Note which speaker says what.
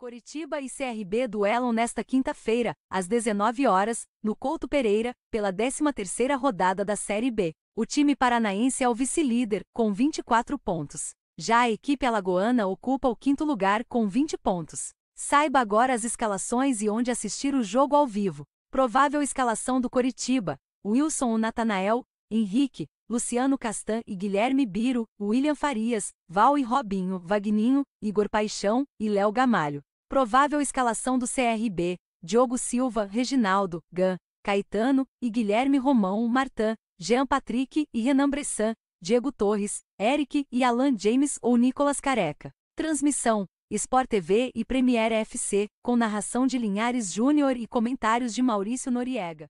Speaker 1: Coritiba e CRB duelam nesta quinta-feira, às 19 horas, no Couto Pereira, pela 13ª rodada da Série B. O time paranaense é o vice-líder, com 24 pontos. Já a equipe alagoana ocupa o quinto lugar com 20 pontos. Saiba agora as escalações e onde assistir o jogo ao vivo. Provável escalação do Coritiba: Wilson Natanael, Henrique, Luciano Castan e Guilherme Biro, William Farias, Val e Robinho, Vagninho, Igor Paixão e Léo Gamalho. Provável escalação do CRB: Diogo Silva, Reginaldo, Gan, Caetano e Guilherme Romão Martã, Jean Patrick e Renan Bressan, Diego Torres, Eric e Alan James ou Nicolas Careca. Transmissão: Sport TV e Premiere FC, com narração de Linhares Júnior e comentários de Maurício Noriega.